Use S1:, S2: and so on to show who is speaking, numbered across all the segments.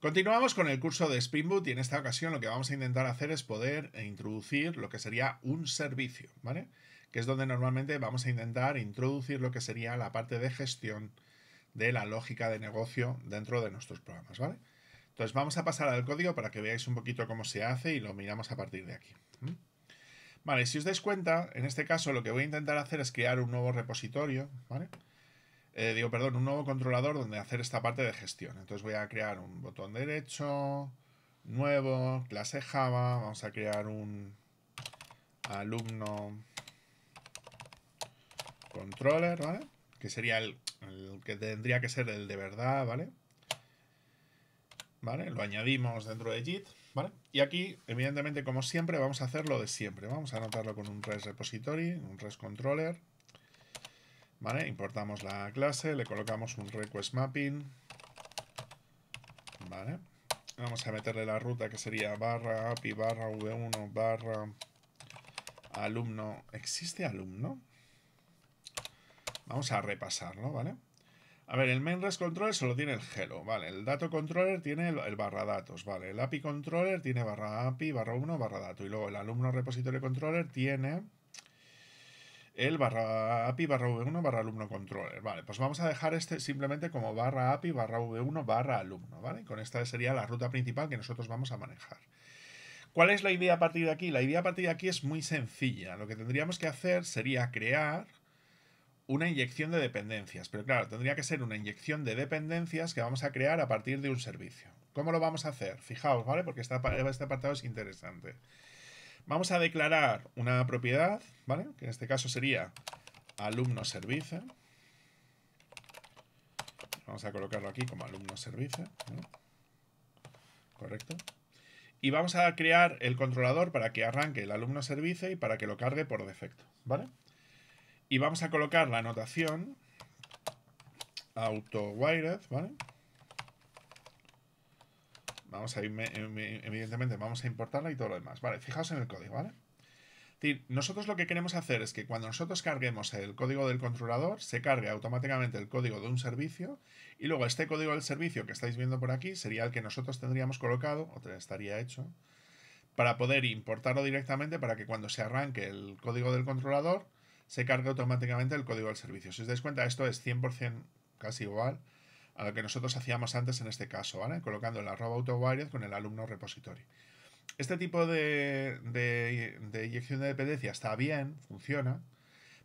S1: Continuamos con el curso de Spring Boot y en esta ocasión lo que vamos a intentar hacer es poder introducir lo que sería un servicio, ¿vale? Que es donde normalmente vamos a intentar introducir lo que sería la parte de gestión de la lógica de negocio dentro de nuestros programas, ¿vale? Entonces vamos a pasar al código para que veáis un poquito cómo se hace y lo miramos a partir de aquí. Vale, si os dais cuenta, en este caso lo que voy a intentar hacer es crear un nuevo repositorio, ¿vale? vale eh, digo, perdón, un nuevo controlador donde hacer esta parte de gestión. Entonces voy a crear un botón derecho, nuevo, clase Java, vamos a crear un alumno controller, ¿vale? Que sería el, que tendría que ser el de verdad, ¿vale? ¿Vale? Lo añadimos dentro de JIT, ¿vale? Y aquí, evidentemente, como siempre, vamos a hacer lo de siempre. Vamos a anotarlo con un res repository, un res controller, ¿Vale? Importamos la clase, le colocamos un request mapping. ¿Vale? Vamos a meterle la ruta que sería barra API, barra V1, barra alumno. ¿Existe alumno? Vamos a repasarlo, ¿vale? A ver, el main rest controller solo tiene el hello, ¿vale? El dato controller tiene el, barra datos, ¿vale? El API controller tiene barra API, barra 1, barra dato. Y luego el alumno repositorio controller tiene el barra API barra V1 barra alumno controller. Vale, pues vamos a dejar este simplemente como barra API barra V1 barra alumno, ¿vale? Con esta sería la ruta principal que nosotros vamos a manejar. ¿Cuál es la idea a partir de aquí? La idea a partir de aquí es muy sencilla. Lo que tendríamos que hacer sería crear una inyección de dependencias. Pero claro, tendría que ser una inyección de dependencias que vamos a crear a partir de un servicio. ¿Cómo lo vamos a hacer? Fijaos, ¿vale? Porque este apartado es interesante. Vamos a declarar una propiedad, ¿vale? Que en este caso sería alumno servicio. Vamos a colocarlo aquí como alumno servicio. Correcto. Y vamos a crear el controlador para que arranque el alumno servicio y para que lo cargue por defecto, ¿vale? Y vamos a colocar la anotación auto ¿vale? Vamos a ir, em, evidentemente, vamos a importarla y todo lo demás. Vale, fijaos en el código, ¿vale? Nosotros lo que queremos hacer es que cuando nosotros carguemos el código del controlador, se cargue automáticamente el código de un servicio y luego este código del servicio que estáis viendo por aquí sería el que nosotros tendríamos colocado, o estaría hecho, para poder importarlo directamente para que cuando se arranque el código del controlador, se cargue automáticamente el código del servicio. Si os dais cuenta, esto es 100% casi igual a lo que nosotros hacíamos antes en este caso, ¿vale? Colocando el arroba autowired con el alumno repository. Este tipo de, de, de, inyección de dependencia está bien, funciona,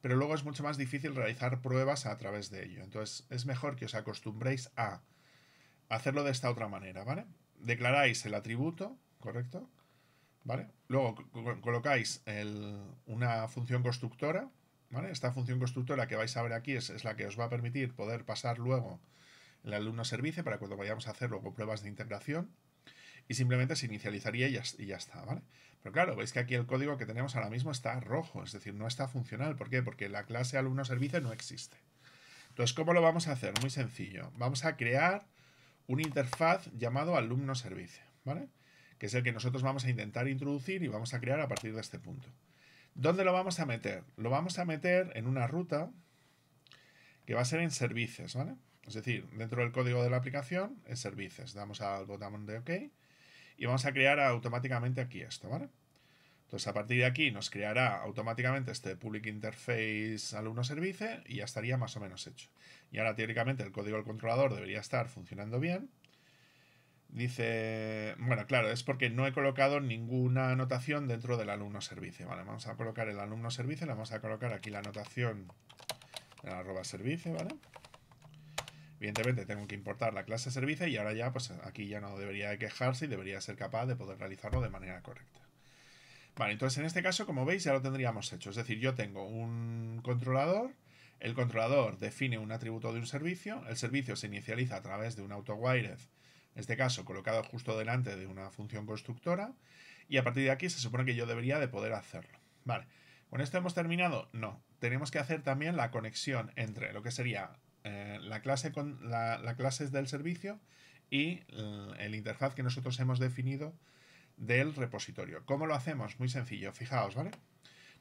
S1: pero luego es mucho más difícil realizar pruebas a través de ello. Entonces es mejor que os acostumbréis a hacerlo de esta otra manera, ¿vale? Declaráis el atributo, ¿correcto? ¿Vale? Luego colocáis el, una función constructora, ¿vale? Esta función constructora que vais a ver aquí es, es la que os va a permitir poder pasar luego el alumno servicio para cuando vayamos a hacer luego pruebas de integración y simplemente se inicializaría y ya, y está, ¿vale? Pero claro, veis que aquí el código que tenemos ahora mismo está rojo, es decir, no está funcional. ¿Por qué? Porque la clase alumno servicio no existe. Entonces, ¿cómo lo vamos a hacer? Muy sencillo. Vamos a crear una interfaz llamado alumno servicio, ¿vale? Que es el que nosotros vamos a intentar introducir y vamos a crear a partir de este punto. ¿Dónde lo vamos a meter? Lo vamos a meter en una ruta que va a ser en servicios, ¿vale? Es decir, dentro del código de la aplicación es servicios. Damos al botón de OK y vamos a crear automáticamente aquí esto, ¿vale? Entonces, a partir de aquí nos creará automáticamente este Public Interface Alumno servicio y ya estaría más o menos hecho. Y ahora, teóricamente, el código del controlador debería estar funcionando bien. Dice, bueno, claro, es porque no he colocado ninguna anotación dentro del alumno servicio, ¿vale? Vamos a colocar el alumno servicio, le vamos a colocar aquí la anotación en arroba servicio, ¿vale? Evidentemente tengo que importar la clase servicio y ahora ya, pues aquí ya no debería quejarse y debería ser capaz de poder realizarlo de manera correcta. Vale, entonces en este caso, como veis, ya lo tendríamos hecho. Es decir, yo tengo un controlador, el controlador define un atributo de un servicio, el servicio se inicializa a través de un AutoWired, en este caso colocado justo delante de una función constructora, y a partir de aquí se supone que yo debería de poder hacerlo. Vale, ¿con esto hemos terminado? No, tenemos que hacer también la conexión entre lo que sería eh, la, clase con, la, del servicio y el, eh, el interfaz que nosotros hemos definido del repositorio. ¿Cómo lo hacemos? Muy sencillo, fijaos, ¿vale?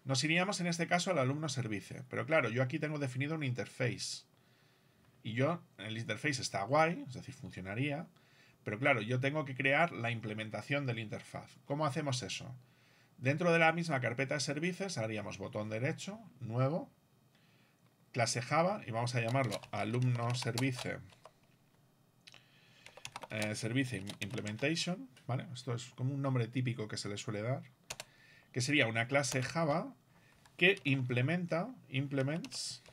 S1: Nos iríamos en este caso al alumno servicio, pero claro, yo aquí tengo definido un interface. Y yo, el interface está guay, es decir, funcionaría, pero claro, yo tengo que crear la implementación del interfaz. ¿Cómo hacemos eso? Dentro de la misma carpeta de servicios haríamos botón derecho, nuevo, clase Java y vamos a llamarlo alumno service eh, implementation, ¿vale? Esto es como un nombre típico que se le suele dar, que sería una clase Java que implementa, implements,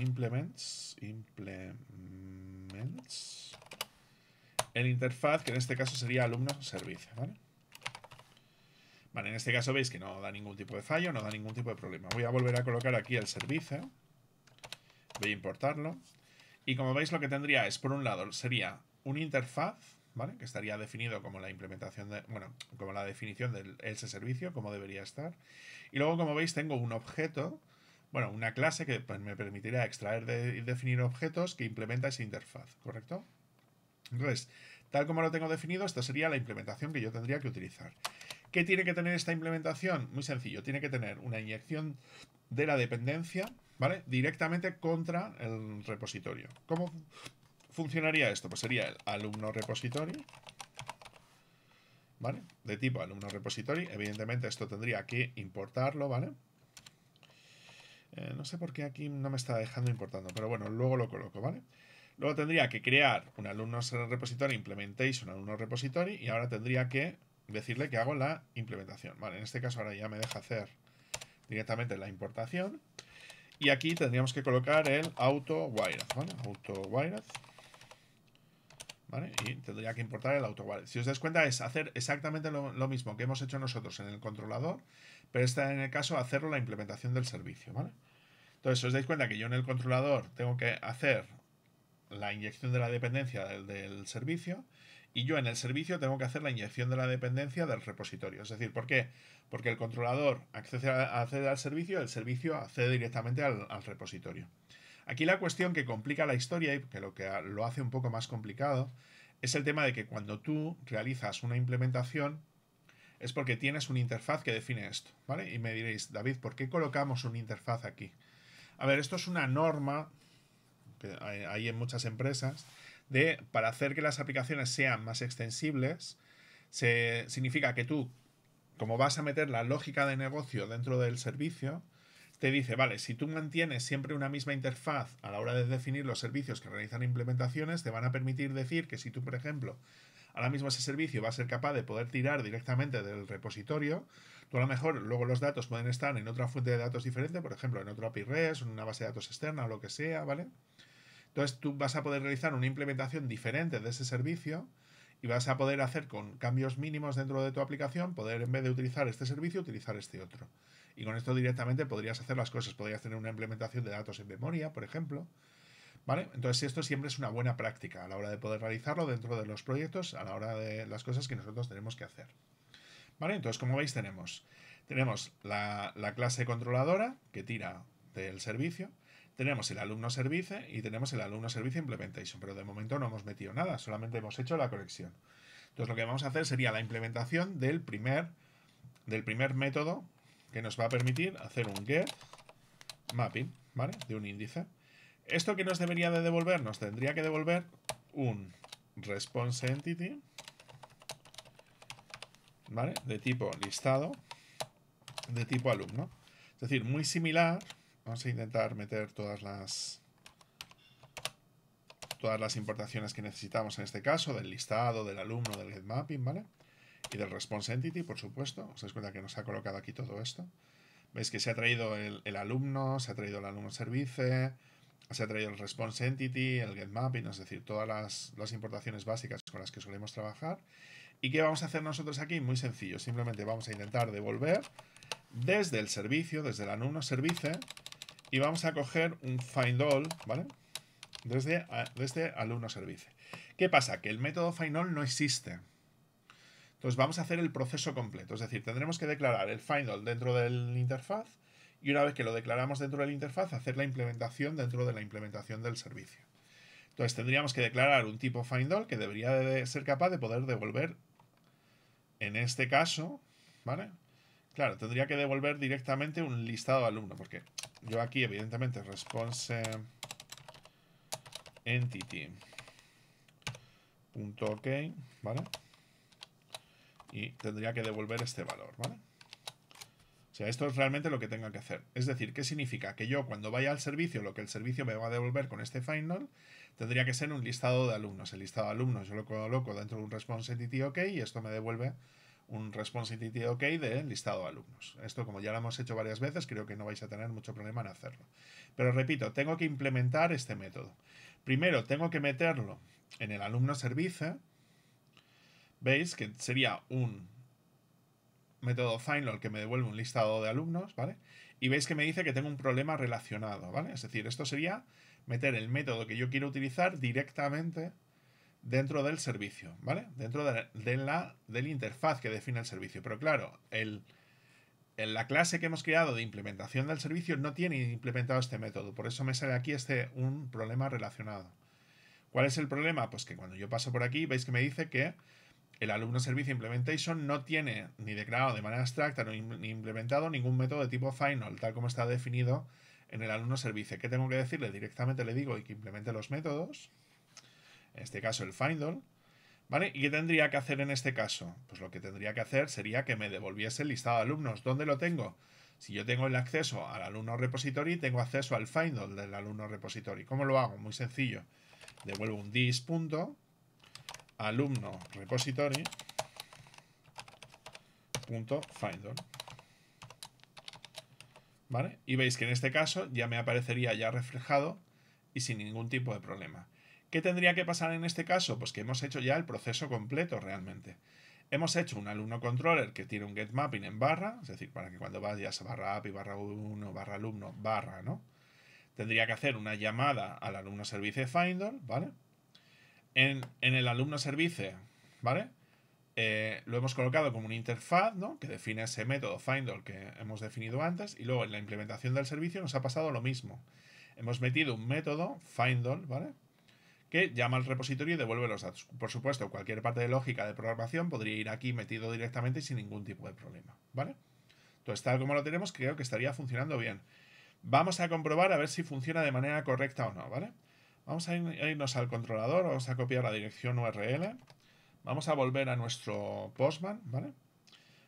S1: implements, implements, el interfaz que en este caso sería alumno service, ¿vale? Vale, en este caso veis que no da ningún tipo de fallo, no da ningún tipo de problema. Voy a volver a colocar aquí el servicio. Voy a importarlo. Y como veis lo que tendría es, por un lado, sería una interfaz, ¿vale? Que estaría definido como la implementación de, bueno, como la definición del ese servicio, como debería estar. Y luego, como veis, tengo un objeto, bueno, una clase que pues, me permitirá extraer de, y definir objetos que implementa esa interfaz, ¿correcto? Entonces, tal como lo tengo definido, esta sería la implementación que yo tendría que utilizar. ¿Qué tiene que tener esta implementación? Muy sencillo, tiene que tener una inyección de la dependencia, ¿vale? Directamente contra el repositorio. ¿Cómo funcionaría esto? Pues sería el alumno repositorio, ¿vale? De tipo alumno repositorio. Evidentemente esto tendría que importarlo, ¿vale? Eh, no sé por qué aquí no me está dejando importando, pero bueno, luego lo coloco, ¿vale? Luego tendría que crear un alumno repository un alumno repository y ahora tendría que decirle que hago la implementación. en este caso ahora ya me deja hacer directamente la importación. Y aquí tendríamos que colocar el auto wire, Auto Y tendría que importar el auto wire. Si os dais cuenta es hacer exactamente lo, mismo que hemos hecho nosotros en el controlador, pero está en el caso hacerlo la implementación del servicio, ¿vale? Entonces, os dais cuenta que yo en el controlador tengo que hacer la inyección de la dependencia del servicio, y yo en el servicio tengo que hacer la inyección de la dependencia del repositorio. Es decir, ¿por qué? Porque el controlador accede, al servicio, el servicio accede directamente al, al, repositorio. Aquí la cuestión que complica la historia y que lo que lo hace un poco más complicado es el tema de que cuando tú realizas una implementación es porque tienes una interfaz que define esto, ¿vale? Y me diréis, David, ¿por qué colocamos una interfaz aquí? A ver, esto es una norma que hay en muchas empresas de para hacer que las aplicaciones sean más extensibles, se, significa que tú, como vas a meter la lógica de negocio dentro del servicio, te dice, vale, si tú mantienes siempre una misma interfaz a la hora de definir los servicios que realizan implementaciones, te van a permitir decir que si tú, por ejemplo, ahora mismo ese servicio va a ser capaz de poder tirar directamente del repositorio, tú a lo mejor luego los datos pueden estar en otra fuente de datos diferente, por ejemplo, en otro API REST, en una base de datos externa o lo que sea, ¿vale? Entonces tú vas a poder realizar una implementación diferente de ese servicio y vas a poder hacer con cambios mínimos dentro de tu aplicación, poder en vez de utilizar este servicio, utilizar este otro. Y con esto directamente podrías hacer las cosas, podrías tener una implementación de datos en memoria, por ejemplo. ¿Vale? Entonces esto siempre es una buena práctica a la hora de poder realizarlo dentro de los proyectos, a la hora de las cosas que nosotros tenemos que hacer. ¿Vale? Entonces, como veis, tenemos, tenemos la, la clase controladora que tira del servicio, tenemos el alumno service y tenemos el alumno service implementation, pero de momento no hemos metido nada, solamente hemos hecho la conexión. Entonces lo que vamos a hacer sería la implementación del primer, del primer método que nos va a permitir hacer un get mapping, ¿vale? De un índice. Esto que nos debería de devolver, nos tendría que devolver un response entity, ¿vale? De tipo listado, de tipo alumno. Es decir, muy similar Vamos a intentar meter todas las todas las importaciones que necesitamos en este caso, del listado, del alumno, del get mapping, ¿vale? Y del response entity, por supuesto. Os dais cuenta que nos ha colocado aquí todo esto. Veis que se ha traído el, alumno, se ha traído el alumno service, se ha traído el response entity, el get mapping, es decir, todas las, importaciones básicas con las que solemos trabajar. ¿Y qué vamos a hacer nosotros aquí? Muy sencillo, simplemente vamos a intentar devolver desde el servicio, desde el alumno service, y vamos a coger un findAll, ¿vale? Desde, desde alumno servicio. ¿Qué pasa? Que el método findAll no existe. Entonces vamos a hacer el proceso completo. Es decir, tendremos que declarar el findAll dentro del interfaz y una vez que lo declaramos dentro del interfaz, hacer la implementación dentro de la implementación del servicio. Entonces tendríamos que declarar un tipo findAll que debería ser capaz de poder devolver, en este caso, ¿vale? Claro, tendría que devolver directamente un listado de alumnos, porque yo aquí, evidentemente, response entity ¿vale? Y tendría que devolver este valor, ¿vale? O sea, esto es realmente lo que tenga que hacer. Es decir, ¿qué significa? Que yo cuando vaya al servicio, lo que el servicio me va a devolver con este final, tendría que ser un listado de alumnos. El listado de alumnos yo lo coloco dentro de un response entity ok y esto me devuelve un responsibility OK de listado de alumnos. Esto, como ya lo hemos hecho varias veces, creo que no vais a tener mucho problema en hacerlo. Pero repito, tengo que implementar este método. Primero, tengo que meterlo en el alumno servicio. Veis que sería un método final que me devuelve un listado de alumnos, ¿vale? Y veis que me dice que tengo un problema relacionado, ¿vale? Es decir, esto sería meter el método que yo quiero utilizar directamente dentro del servicio, ¿vale? Dentro de la, de la, interfaz que define el servicio. Pero claro, el, en la clase que hemos creado de implementación del servicio no tiene implementado este método. Por eso me sale aquí este, un problema relacionado. ¿Cuál es el problema? Pues que cuando yo paso por aquí, veis que me dice que el alumno servicio implementation no tiene ni declarado de manera abstracta ni implementado ningún método de tipo final, tal como está definido en el alumno servicio. ¿Qué tengo que decirle? Directamente le digo que implemente los métodos en este caso el findle. ¿vale? ¿Y qué tendría que hacer en este caso? Pues lo que tendría que hacer sería que me devolviese el listado de alumnos. ¿Dónde lo tengo? Si yo tengo el acceso al alumno repository, tengo acceso al findle del alumno repository. ¿Cómo lo hago? Muy sencillo. Devuelvo un dis alumno repository ¿Vale? Y veis que en este caso ya me aparecería ya reflejado y sin ningún tipo de problema. ¿Qué tendría que pasar en este caso? Pues que hemos hecho ya el proceso completo realmente. Hemos hecho un alumno controller que tiene un get mapping en barra, es decir, para que cuando vaya a barra API, barra 1, barra alumno, barra, ¿no? Tendría que hacer una llamada al alumno service finder, ¿vale? En, el alumno service, ¿vale? Eh, lo hemos colocado como una interfaz, ¿no? Que define ese método finder que hemos definido antes. Y luego en la implementación del servicio nos ha pasado lo mismo. Hemos metido un método finder, ¿vale? que llama al repositorio y devuelve los datos. Por supuesto, cualquier parte de lógica de programación podría ir aquí metido directamente sin ningún tipo de problema, ¿vale? Entonces, tal como lo tenemos, creo que estaría funcionando bien. Vamos a comprobar a ver si funciona de manera correcta o no, ¿vale? Vamos a irnos al controlador, vamos a copiar la dirección URL, vamos a volver a nuestro Postman, ¿vale?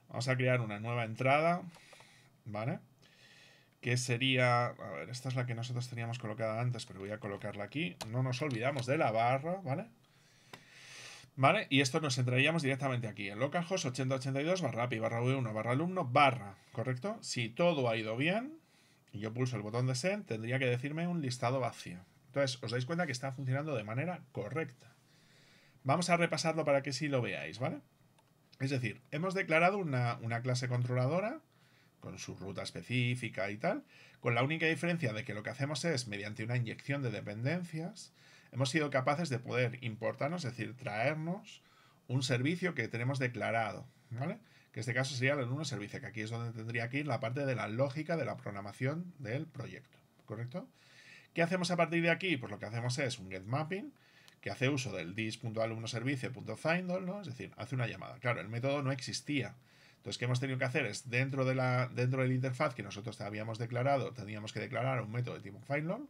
S1: Vamos a crear una nueva entrada, ¿vale? que sería, a ver, esta es la que nosotros teníamos colocada antes, pero voy a colocarla aquí. No nos olvidamos de la barra, ¿vale? ¿Vale? Y esto nos entraríamos directamente aquí, en locajos 8082 barra API barra V1 barra alumno barra, ¿correcto? Si todo ha ido bien, y yo pulso el botón de send, tendría que decirme un listado vacío. Entonces, os dais cuenta que está funcionando de manera correcta. Vamos a repasarlo para que sí lo veáis, ¿vale? Es decir, hemos declarado una, una clase controladora con su ruta específica y tal, con la única diferencia de que lo que hacemos es, mediante una inyección de dependencias, hemos sido capaces de poder importarnos, es decir, traernos un servicio que tenemos declarado, ¿vale? Que en este caso sería el uno servicio, que aquí es donde tendría que ir la parte de la lógica de la programación del proyecto, ¿correcto? ¿Qué hacemos a partir de aquí? Pues lo que hacemos es un get mapping que hace uso del dis.alumnoservicio.findAll, ¿no? Es decir, hace una llamada. Claro, el método no existía. Entonces, ¿qué hemos tenido que hacer? Es dentro de la, dentro interfaz que nosotros habíamos declarado, teníamos que declarar un método de tipo final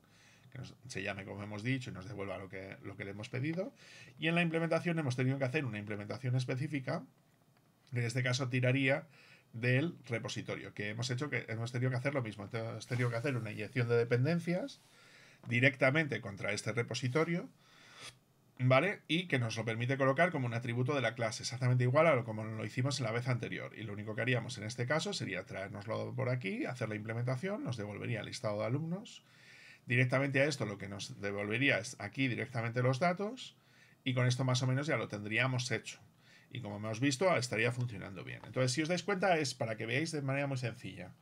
S1: que se llame como hemos dicho y nos devuelva lo que, lo que le hemos pedido. Y en la implementación hemos tenido que hacer una implementación específica, que en este caso tiraría del repositorio, que hemos hecho que hemos tenido que hacer lo mismo. hemos tenido que hacer una inyección de dependencias directamente contra este repositorio ¿vale? Y que nos lo permite colocar como un atributo de la clase, exactamente igual a lo como lo hicimos en la vez anterior. Y lo único que haríamos en este caso sería traernoslo por aquí, hacer la implementación, nos devolvería el listado de alumnos. Directamente a esto lo que nos devolvería es aquí directamente los datos y con esto más o menos ya lo tendríamos hecho. Y como hemos visto, estaría funcionando bien. Entonces, si os dais cuenta, es para que veáis de manera muy sencilla.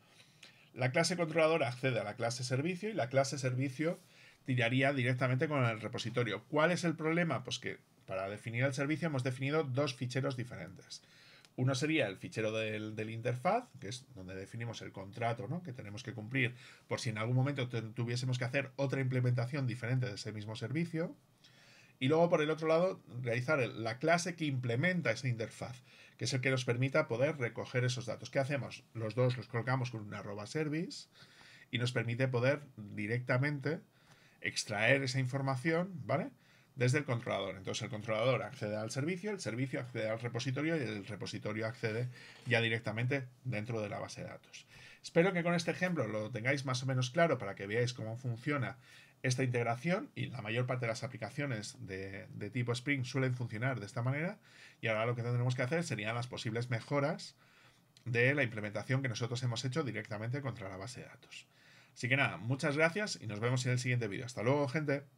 S1: La clase controladora accede a la clase servicio y la clase servicio tiraría directamente con el repositorio. ¿Cuál es el problema? Pues que para definir el servicio hemos definido dos ficheros diferentes. Uno sería el fichero del, del, interfaz, que es donde definimos el contrato que tenemos que cumplir por si en algún momento tuviésemos que hacer otra implementación diferente de ese mismo servicio. Y luego, por el otro lado, realizar la clase que implementa esa interfaz, que es el que nos permita poder recoger esos datos. ¿Qué hacemos? Los dos los colocamos con un arroba service y nos permite poder directamente extraer esa información, ¿vale? Desde el controlador. Entonces el controlador accede al servicio, el servicio accede al repositorio y el repositorio accede ya directamente dentro de la base de datos. Espero que con este ejemplo lo tengáis más o menos claro para que veáis cómo funciona esta integración y la mayor parte de las aplicaciones de, de, tipo Spring suelen funcionar de esta manera y ahora lo que tendremos que hacer serían las posibles mejoras de la implementación que nosotros hemos hecho directamente contra la base de datos. Así que nada, muchas gracias y nos vemos en el siguiente vídeo. Hasta luego, gente.